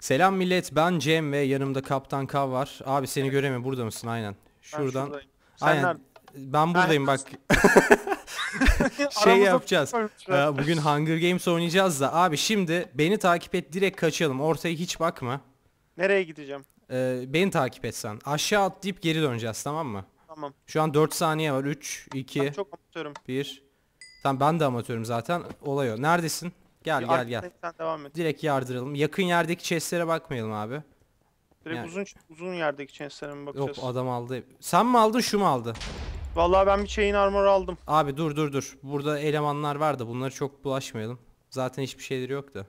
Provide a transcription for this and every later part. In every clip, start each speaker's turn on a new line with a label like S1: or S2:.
S1: Selam millet ben Cem ve yanımda Kaptan Kav var. Abi seni evet. göremiyorum burada mısın aynen. Şuradan. Ben Sen aynen. Nerede? Ben buradayım bak. şey yapacağız. Ee, bugün Hunger Games oynayacağız da. Abi şimdi beni takip et direkt kaçalım. Ortaya hiç bakma.
S2: Nereye gideceğim?
S1: Ee, beni takip etsen. Aşağı at atlayıp geri döneceğiz tamam mı? Tamam. Şu an 4 saniye var. 3, 2, ben çok 1. Tamam ben de amatörüm zaten. Olay o. Neredesin? Gel Bir gel gel. devam et. Direkt yardıralım. Yakın yerdeki chestlere bakmayalım abi. Direkt Yani.
S2: uzun uzun yerdeki chestlere mi bakacağız? Yok adam aldı.
S1: Sen mi aldın şu mu aldı? Vallahi ben bir chain armor aldım. Abi dur dur dur. Burada elemanlar var da bunlara çok bulaşmayalım. Zaten hiçbir şeyleri yok da.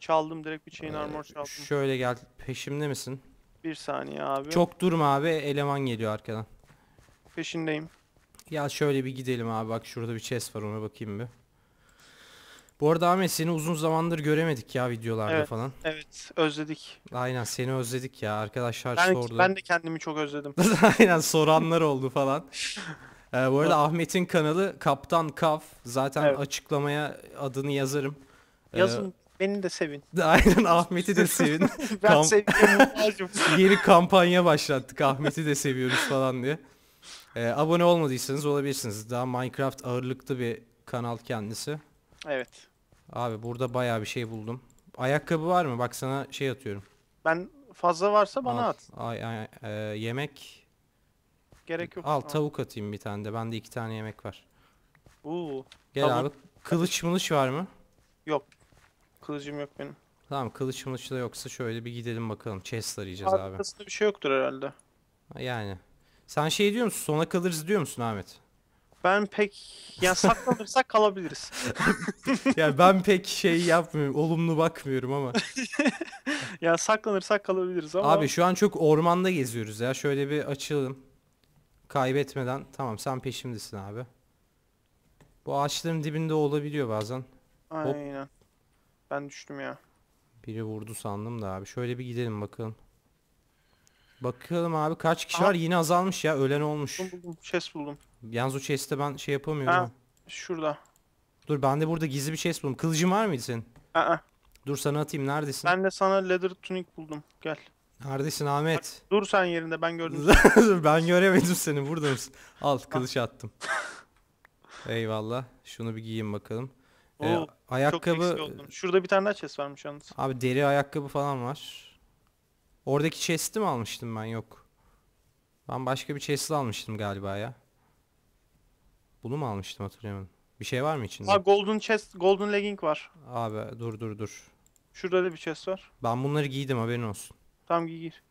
S2: Çaldım direkt bir chain ee, armor çaldım.
S1: Şöyle gel peşimde misin?
S2: Bir saniye abi. Çok
S1: durma abi eleman geliyor arkadan. Peşindeyim. Ya şöyle bir gidelim abi bak şurada bir chest var ona bakayım bir. Bu arada Ahmet seni uzun zamandır göremedik ya videolarda Evet, falan. evet özledik. Aynen seni özledik ya arkadaşlar Ben, sordu. ben de kendimi çok özledim. Aynen soranlar oldu falan. Ee, bu arada Ahmet'in kanalı Kaptan Kaf. Zaten Evet. açıklamaya adını yazarım. Ee, Yazın beni de sevin. Aynen Ahmet'i de sevin. Ben Kam- sevgiye Yeni kampanya başlattık Ahmet'i de seviyoruz falan diye. Ee, abone olmadıysanız olabilirsiniz. Daha Minecraft ağırlıklı bir kanal kendisi. Evet. Abi burada bayağı bir şey buldum. Ayakkabı var mı? Bak sana şey atıyorum.
S2: Ben fazla varsa bana Al, at.
S1: Ay, ay, e, yemek.
S2: Gerek yok. Al tavuk
S1: atayım bir tane de. Bende iki tane yemek var.
S2: Uuu. Gel tavuk. abi.
S1: Kılıç mılıç var mı?
S2: Yok. Kılıcım yok benim.
S1: Tamam kılıç mılıç da yoksa şöyle bir gidelim bakalım. Chest arayacağız Arkasında abi.
S2: Arkasında bir şey yoktur herhalde.
S1: Yani. Sen şey diyor musun? Sona kalırız diyor musun Ahmet?
S2: Ben pek ya saklanırsak kalabiliriz.
S1: ya ben pek şey yapmıyorum. Olumlu bakmıyorum ama.
S2: ya saklanırsak kalabiliriz ama. Abi şu
S1: an çok ormanda geziyoruz ya. Şöyle bir açalım. Kaybetmeden. Tamam sen peşimdesin abi. Bu ağaçların dibinde olabiliyor bazen.
S2: Aynen. Hop. Ben düştüm ya.
S1: Biri vurdu sandım da abi. Şöyle bir gidelim bakalım. Bakalım abi kaç kişi Aha. var yine azalmış ya ölen olmuş.
S2: Buldum, buldum. Chest buldum.
S1: Yalnız o chest'te ben şey yapamıyorum. Ha, şurada. Dur ben de burada gizli bir chest buldum. Kılıcın var mıydı senin? Aa. Dur sana atayım neredesin? Ben de
S2: sana leather tunic buldum gel.
S1: Neredesin Ahmet?
S2: Bak, dur sen yerinde ben gördüm.
S1: ben göremedim seni burada mısın? Al kılıç attım. Eyvallah. Şunu bir giyeyim bakalım. Ee, Oo, ee, ayakkabı...
S2: Şurada bir tane daha chest varmış yalnız.
S1: Abi deri ayakkabı falan var. Oradaki chest'i mi almıştım ben? Yok. Ben başka bir chest'i almıştım galiba ya. Bunu mu almıştım hatırlayamadım. Bir şey var mı içinde? Ha
S2: golden chest, golden legging var.
S1: Abi dur dur dur.
S2: Şurada da bir chest var.
S1: Ben bunları giydim haberin olsun.
S2: Tam giy gir.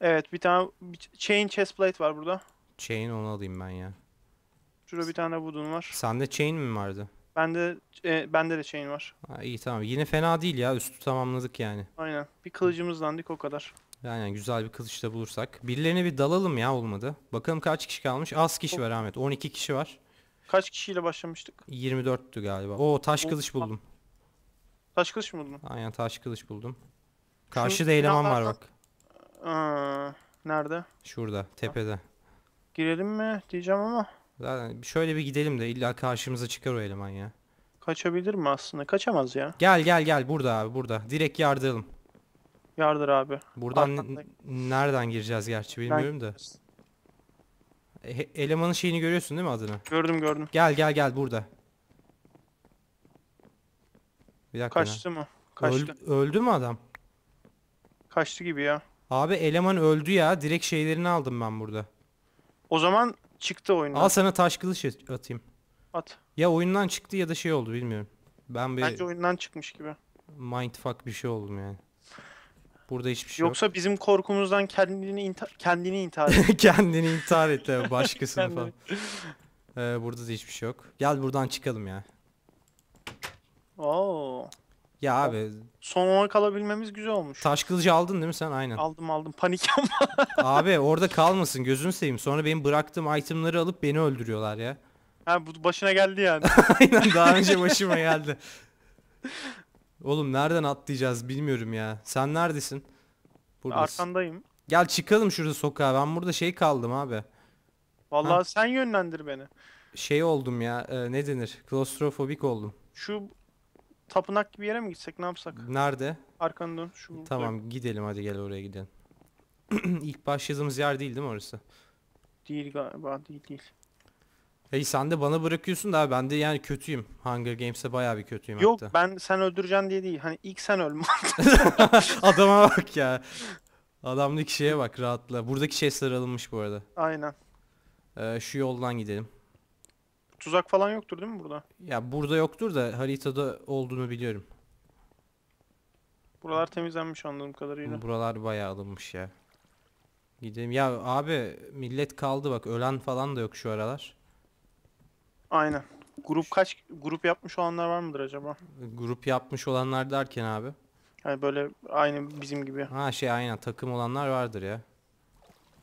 S2: Evet bir tane bir chain chest plate var burada.
S1: Chain onu alayım ben ya.
S2: Şurada bir tane wooden var.
S1: Sende chain mi vardı?
S2: Bende e, bende de şeyin var.
S1: Ha, iyi tamam. Yine fena değil ya. Üstü tamamladık yani.
S2: Aynen. Bir kılıcımız landik o kadar.
S1: Yani güzel bir kılıç da bulursak. Birilerine bir dalalım ya olmadı. Bakalım kaç kişi kalmış. Az kişi var Ahmet. 12 kişi var.
S2: Kaç kişiyle başlamıştık?
S1: 24'tü galiba. Oo taş kılıç buldum.
S2: Taş kılıç mı buldun?
S1: Aynen taş kılıç buldum. Karşıda eleman var bak.
S2: Aa, nerede?
S1: Şurada tepede. Girelim mi diyeceğim ama. Zaten şöyle bir gidelim de illa karşımıza çıkar o eleman ya.
S2: Kaçabilir mi aslında? Kaçamaz ya.
S1: Gel gel gel burada abi burada. Direkt yardıralım.
S2: Yardır abi. Buradan
S1: nereden gireceğiz gerçi bilmiyorum da. E- elemanın şeyini görüyorsun değil mi adını? Gördüm gördüm. Gel gel gel burada. Bir dakika. lan. Kaçtı mı? Öl- Kaçtı. öldü mü adam?
S2: Kaçtı gibi ya.
S1: Abi eleman öldü ya. Direkt şeylerini aldım ben burada.
S2: O zaman Çıktı oyundan. Al sana
S1: taş kılıç atayım. At. Ya oyundan çıktı ya da şey oldu bilmiyorum. Ben bir Bence
S2: oyundan çıkmış gibi.
S1: mindfuck bir şey oldum yani. Burada hiçbir şey Yoksa yok.
S2: bizim korkumuzdan kendini intihar, kendini intihar et. kendini
S1: intihar et başkasını falan. Ee, burada da hiçbir şey yok. Gel buradan çıkalım ya.
S2: Oo. Ya abi. Son ona kalabilmemiz güzel olmuş.
S1: Taş kılıcı aldın değil mi sen? Aynen.
S2: Aldım aldım. Panik ama.
S1: abi orada kalmasın. Gözünü seveyim. Sonra benim bıraktığım itemları alıp beni öldürüyorlar ya.
S2: Ha bu başına geldi yani. Aynen daha önce başıma geldi.
S1: Oğlum nereden atlayacağız bilmiyorum ya. Sen neredesin? Buradasın. Arkandayım. Gel çıkalım şurada sokağa. Ben burada şey kaldım abi.
S2: Vallahi ha. sen yönlendir beni.
S1: Şey oldum ya. E, ne denir? Klostrofobik oldum.
S2: Şu tapınak gibi yere mi gitsek ne yapsak? Nerede? Arkanı dön. Şu tamam
S1: buraya. gidelim hadi gel oraya gidelim. İlk başladığımız yer değil değil mi orası?
S2: Değil galiba değil değil.
S1: Hey sen de bana bırakıyorsun da ben de yani kötüyüm. Hunger Games'e bayağı bir kötüyüm Yok, hatta.
S2: ben sen öldüreceksin diye değil. Hani ilk sen ölme.
S1: Adama bak ya. Adamdaki şeye bak rahatla. Buradaki chestler alınmış bu arada. Aynen. Ee, şu yoldan gidelim
S2: tuzak falan yoktur değil mi burada?
S1: Ya burada yoktur da haritada olduğunu biliyorum.
S2: Buralar temizlenmiş anladığım kadarıyla.
S1: Buralar bayağı alınmış ya. Gidelim. Ya abi millet kaldı bak ölen falan da yok şu aralar.
S2: Aynen. Grup kaç grup yapmış olanlar var mıdır acaba?
S1: Grup yapmış olanlar derken abi.
S2: Yani böyle aynı bizim gibi.
S1: Ha şey aynen takım olanlar vardır ya.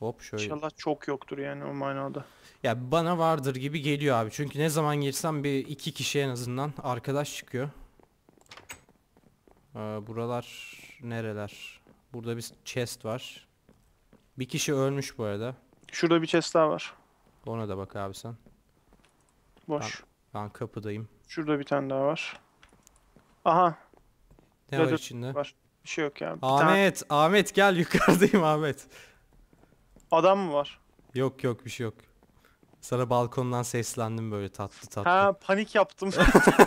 S1: Hop şöyle. İnşallah çok yoktur yani o manada. Ya bana vardır gibi geliyor abi. Çünkü ne zaman girsem bir iki kişi en azından arkadaş çıkıyor. Ee, buralar nereler? Burada bir chest var. Bir kişi ölmüş bu arada. Şurada bir chest daha var. Ona da bak abi sen. Boş. Ben, ben kapıdayım.
S2: Şurada bir tane daha var. Aha.
S1: Ne Red var içinde?
S2: Var. Bir şey yok ya. Yani. Ahmet,
S1: tane... Ahmet gel yukarıdayım Ahmet.
S2: Adam mı var?
S1: Yok yok bir şey yok. Sana balkondan seslendim böyle tatlı tatlı. Ha panik yaptım.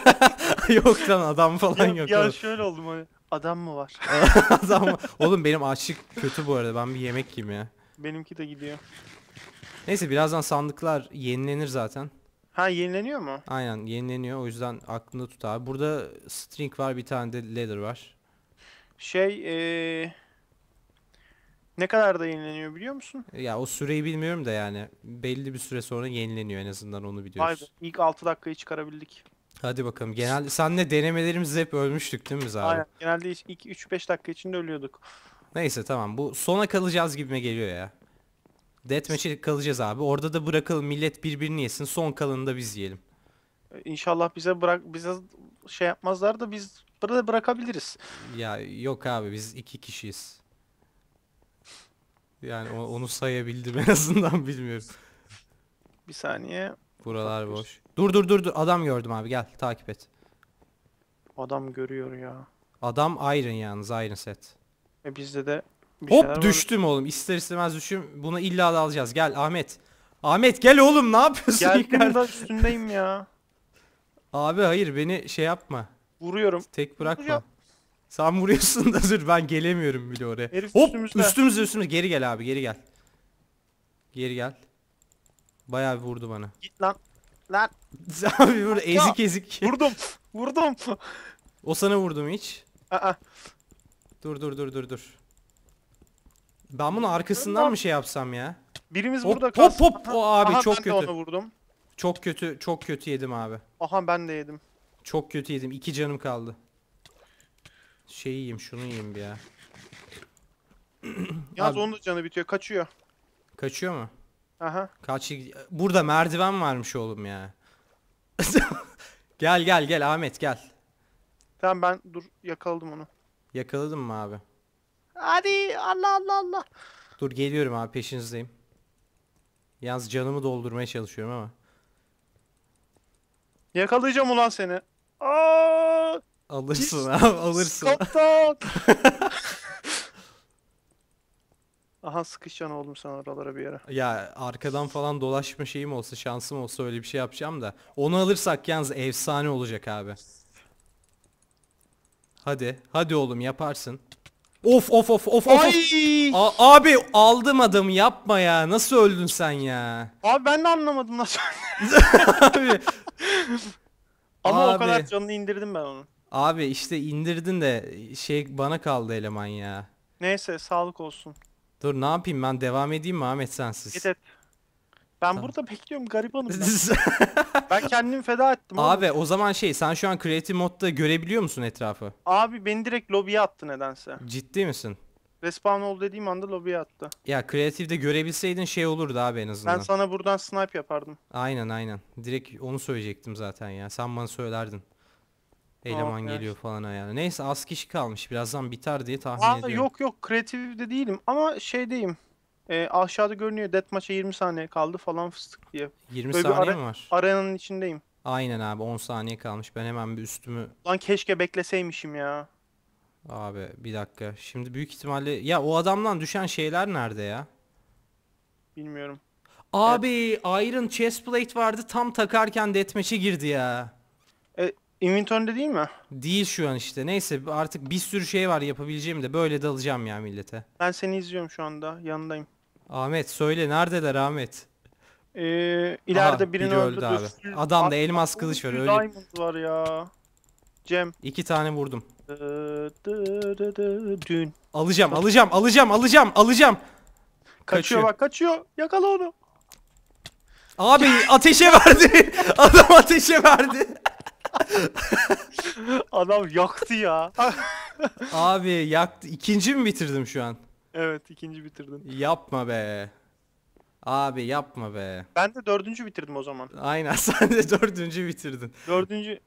S2: yok lan adam falan yok. Ya oğlum. şöyle oldum hani. Adam mı var? adam mı?
S1: Oğlum benim açlık kötü bu arada. Ben bir yemek yiyeyim ya.
S2: Benimki de gidiyor.
S1: Neyse birazdan sandıklar yenilenir zaten.
S2: Ha yenileniyor mu?
S1: Aynen yenileniyor. O yüzden aklında tut abi. Burada string var bir tane de leather var.
S2: Şey ee, ne kadar da yenileniyor biliyor musun?
S1: E, ya o süreyi bilmiyorum da yani belli bir süre sonra yenileniyor en azından onu biliyoruz. Hayır,
S2: ilk 6 dakikayı çıkarabildik.
S1: Hadi bakalım. Genel senle denemelerimiz hep ölmüştük değil mi zaten? Aynen.
S2: Genelde ilk 3-5 dakika içinde ölüyorduk.
S1: Neyse tamam. Bu sona kalacağız gibime geliyor ya. Deathmatch'e kalacağız abi. Orada da bırakalım millet birbirini yesin. Son kalanını da biz yiyelim.
S2: E, inşallah bize bırak bize şey yapmazlar da biz burada bırakabiliriz.
S1: Ya yok abi biz iki kişiyiz. Yani onu sayabildim en azından bilmiyorum. Bir saniye. Buralar boş. Dur dur dur dur adam gördüm abi gel takip et.
S2: Adam görüyor ya.
S1: Adam Iron yalnız Iron set.
S2: E bizde de bir şeyler Hop var.
S1: düştüm oğlum ister istemez düşüm. Bunu illa da alacağız gel Ahmet. Ahmet gel oğlum ne yapıyorsun Geldim da
S2: üstündeyim ya.
S1: Abi hayır beni şey yapma. Vuruyorum. Tek bırakma. Sen vuruyorsun da dur ben gelemiyorum bile oraya. Herif Hop üstümüzde. üstümüzde geri gel abi geri gel. Geri gel. Bayağı bir vurdu bana.
S2: Git lan. Lan. abi burada ezik ezik.
S1: Vurdum. Vurdum. o sana vurdum hiç. Aa. Dur dur dur dur dur. Ben bunu arkasından mı şey yapsam ya? Birimiz hop, burada kalsın. Hop hop o abi Aha, çok ben kötü. De vurdum. Çok kötü çok kötü yedim abi.
S2: Aha ben de yedim.
S1: Çok kötü yedim. iki canım kaldı. Şey yiyeyim şunu yiyeyim bir ya. Yaz Abi, onun
S2: canı bitiyor. Kaçıyor. Kaçıyor mu? Aha.
S1: Kaç Burada merdiven varmış oğlum ya. gel gel gel Ahmet gel.
S2: Tamam ben dur yakaladım onu.
S1: Yakaladın mı abi? Hadi Allah Allah Allah. Dur geliyorum abi peşinizdeyim. Yalnız canımı doldurmaya çalışıyorum ama.
S2: Yakalayacağım ulan seni. Aa!
S1: Alırsın abi alırsın. Skoptan.
S2: Aha sıkışacaksın oğlum sen oralara bir yere. Ya
S1: arkadan falan dolaşma şeyim olsa şansım olsa öyle bir şey yapacağım da. Onu alırsak yalnız efsane olacak abi. Hadi hadi oğlum yaparsın. Of of of of of. Ay! A- abi aldım adamı yapma ya. Nasıl öldün sen ya?
S2: Abi ben de anlamadım nasıl. abi. Ama Abi. o kadar canını indirdim ben onu.
S1: Abi işte indirdin de e, şey bana kaldı eleman ya.
S2: Neyse sağlık olsun.
S1: Dur ne yapayım ben devam edeyim mi Ahmet sensiz? Git
S2: et. Ben tamam. burada bekliyorum garibanım ben. ben kendimi feda ettim. Abi
S1: oğlum. o zaman şey sen şu an creative modda görebiliyor musun etrafı?
S2: Abi beni direkt lobiye attı nedense.
S1: Ciddi misin?
S2: Respawn ol dediğim anda lobiye attı.
S1: Ya Creative'de görebilseydin şey olurdu abi en azından. Ben sana
S2: buradan snipe yapardım.
S1: Aynen aynen. Direkt onu söyleyecektim zaten ya. Sen bana söylerdin
S2: eleman geliyor
S1: falan yani. Neyse az kişi kalmış. Birazdan biter diye tahmin Aa, ediyorum. Yok
S2: yok kreatif de değilim ama şeydeyim. E, aşağıda görünüyor death maça 20 saniye kaldı falan fıstık diye. 20 Böyle saniye mi var? Arenanın içindeyim.
S1: Aynen abi 10 saniye kalmış. Ben hemen bir üstümü...
S2: Lan keşke bekleseymişim ya.
S1: Abi bir dakika. Şimdi büyük ihtimalle... Ya o adamdan düşen şeyler nerede ya? Bilmiyorum. Abi evet. Iron chestplate vardı tam takarken deathmatch'e girdi ya. Inventory'de değil mi? Değil şu an işte. Neyse artık bir sürü şey var yapabileceğim de böyle dalacağım ya millete.
S2: Ben seni izliyorum şu anda. Yanındayım.
S1: Ahmet söyle neredeler Ahmet?
S2: Ee, ileride Aha, birini biri öldü, abi. Adam da elmas kılıç var öyle. Diamond var ya. Cem. İki
S1: tane vurdum. Dün. Alacağım alacağım alacağım alacağım alacağım.
S2: Kaçıyor, kaçıyor bak kaçıyor. Yakala onu. Abi ateşe verdi. Adam ateşe verdi. Adam yaktı ya.
S1: Abi yaktı. İkinci mi bitirdim şu an?
S2: Evet ikinci bitirdim. Yapma be.
S1: Abi yapma be.
S2: Ben de dördüncü bitirdim o zaman. Aynen
S1: sen de dördüncü bitirdin. Dördüncü,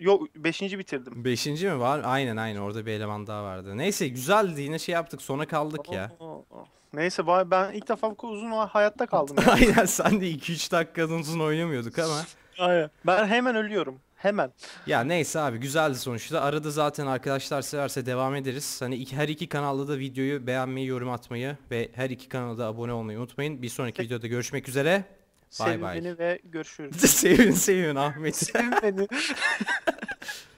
S1: yok beşinci bitirdim. Beşinci mi var? Aynen aynen orada bir eleman daha vardı. Neyse güzeldi yine şey yaptık sona kaldık ya.
S2: Neyse ben ilk defa bu kadar uzun hayatta kaldım. ya. aynen
S1: sen de 2-3 dakikadan uzun oynamıyorduk ama. Aynen. Ben hemen ölüyorum hemen. Ya neyse abi güzeldi sonuçta. Arada zaten arkadaşlar severse devam ederiz. Hani iki, her iki kanalda da videoyu beğenmeyi, yorum atmayı ve her iki kanalda abone olmayı unutmayın. Bir sonraki Se videoda görüşmek üzere. Bay bay. Sevin bye bye. beni ve görüşürüz. sevin sevin Ahmet. sevin beni.